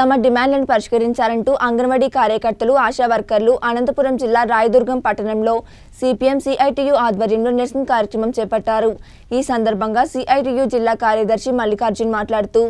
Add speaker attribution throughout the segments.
Speaker 1: తమ డిమాండ్లను పరిష్కరించాలంటూ అంగన్వాడీ కార్యకర్తలు ఆశా వర్కర్లు అనంతపురం జిల్లా రాయదుర్గం పట్టణంలో సిపిఎం సిఐటియు ఆధ్వర్యంలో నిరసన కార్యక్రమం చేపట్టారు ఈ సందర్భంగా సిఐటియు జిల్లా కార్యదర్శి మల్లికార్జున్ మాట్లాడుతూ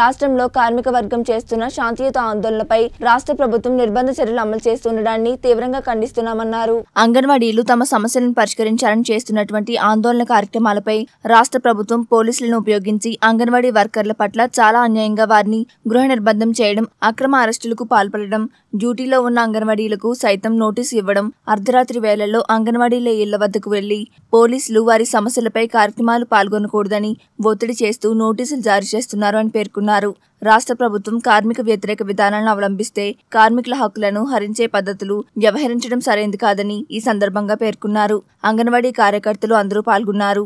Speaker 1: రాష్ట్రంలో కార్మిక వర్గం చేస్తున్న శాంతియుత ఆందోళనపై రాష్ట్ర ప్రభుత్వం నిర్బంధ చర్యలు అమలు చేస్తుండడాన్ని తీవ్రంగా ఖండిస్తున్నామన్నారు అంగన్వాడీలు తమ సమస్యలను పరిష్కరించాలని చేస్తున్నటువంటి ఆందోళన కార్యక్రమాలపై రాష్ట్ర ప్రభుత్వం పోలీసులను ఉపయోగించి అంగన్వాడీ వర్కర్ల పట్ల చాలా అన్యాయంగా వారిని గృహ నిర్బంధం చేయడం చేయడం అక్రమ అరెస్టులకు పాల్పడడం డ్యూటీలో ఉన్న అంగన్వాడీలకు సైతం నోటీసు ఇవ్వడం అర్ధరాత్రి వేళల్లో అంగన్వాడీల ఇళ్ల వద్దకు వెళ్లి పోలీసులు వారి సమస్యలపై కార్యక్రమాలు పాల్గొనకూడదని ఒత్తిడి చేస్తూ నోటీసులు జారీ చేస్తున్నారు అని పేర్కొన్నారు రాష్ట్ర ప్రభుత్వం కార్మిక వ్యతిరేక విధానాలను అవలంబిస్తే కార్మికుల హక్కులను హరించే పద్ధతులు వ్యవహరించడం సరైంది కాదని ఈ సందర్భంగా పేర్కొన్నారు అంగన్వాడీ కార్యకర్తలు అందరూ పాల్గొన్నారు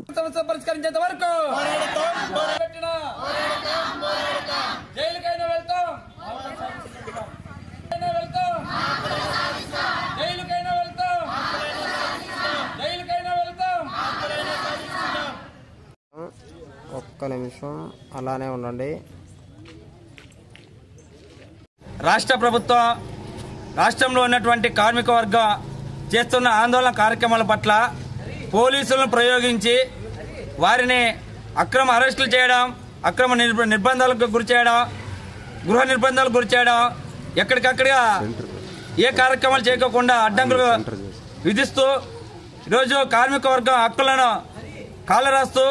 Speaker 2: ఒక్క నిమిషం అలానే ఉండండి రాష్ట్ర ప్రభుత్వ రాష్ట్రంలో ఉన్నటువంటి కార్మిక వర్గ చేస్తున్న ఆందోళన కార్యక్రమాల పట్ల పోలీసులను ప్రయోగించి వారిని అక్రమ అరెస్టులు చేయడం అక్రమ నిర్బంధాలకు గురి చేయడం గృహ నిర్బంధాలకు గురి చేయడం ఎక్కడికక్కడిగా ఏ కార్యక్రమాలు చేయకుండా అడ్డంకులు విధిస్తూ ఈరోజు కార్మిక వర్గం హక్కులను కాలరాస్తూ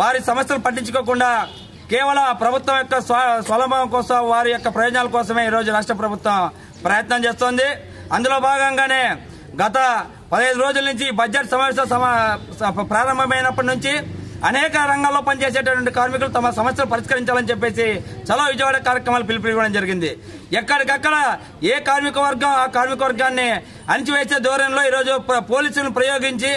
Speaker 2: వారి సమస్యలు పట్టించుకోకుండా కేవలం ప్రభుత్వం యొక్క స్వలభం కోసం వారి యొక్క ప్రయోజనాల కోసమే ఈరోజు రాష్ట్ర ప్రభుత్వం ప్రయత్నం చేస్తోంది అందులో భాగంగానే గత పదహైదు రోజుల నుంచి బడ్జెట్ సమావేశం ప్రారంభమైనప్పటి నుంచి అనేక రంగాల్లో పనిచేసేటటువంటి కార్మికులు తమ సమస్యలు పరిష్కరించాలని చెప్పేసి చలో విజయవాడ కార్యక్రమాలు ఇవ్వడం జరిగింది ఎక్కడికక్కడ ఏ కార్మిక వర్గం ఆ కార్మిక వర్గాన్ని అణిచివేసే ధోరణిలో ఈరోజు పోలీసులను ప్రయోగించి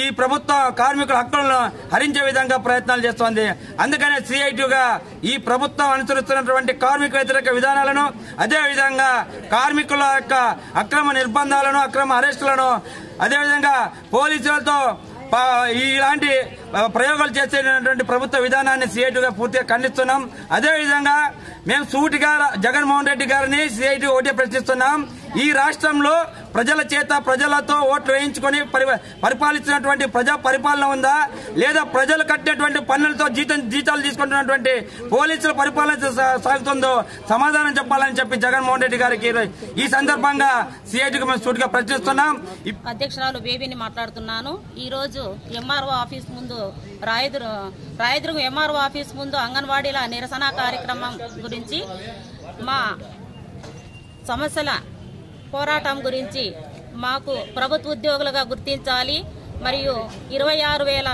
Speaker 2: ఈ ప్రభుత్వ కార్మికుల హక్కులను హరించే విధంగా ప్రయత్నాలు చేస్తోంది అందుకనే సిఐటిగా ఈ ప్రభుత్వం అనుసరిస్తున్నటువంటి కార్మిక వ్యతిరేక విధానాలను అదేవిధంగా కార్మికుల యొక్క అక్రమ నిర్బంధాలను అక్రమ అరెస్టులను అదేవిధంగా పోలీసులతో ఇలాంటి ప్రయోగాలు చేసేటటువంటి ప్రభుత్వ విధానాన్ని సిఐటిగా పూర్తిగా ఖండిస్తున్నాం అదేవిధంగా మేము సూటిగా జగన్మోహన్ రెడ్డి గారిని సిఐటి ఒకటే ప్రశ్నిస్తున్నాం ఈ రాష్ట్రంలో ప్రజల చేత ప్రజలతో ఓట్లు వేయించుకొని పరిపాలిస్తున్నటువంటి ప్రజా పరిపాలన ఉందా లేదా ప్రజలు కట్టినటువంటి పన్నులతో జీతం జీతాలు తీసుకుంటున్నటువంటి పోలీసుల పరిపాలన సాగుతుందో సమాధానం చెప్పాలని చెప్పి జగన్మోహన్ రెడ్డి గారికి ఈ సందర్భంగా సిఐటికి మేము సూటిగా ప్రశ్నిస్తున్నాం అధ్యక్షురాలు బేబీని మాట్లాడుతున్నాను ఈ రోజు ఎంఆర్ఓ ఆఫీస్ ముందు రాయదురు రాయదుర్గం ఎంఆర్ఓ ఆఫీస్ ముందు అంగన్వాడీల నిరసన కార్యక్రమం గురించి మా సమస్యల పోరాటం గురించి మాకు ప్రభుత్వ ఉద్యోగులుగా గుర్తించాలి మరియు ఇరవై ఆరు వేల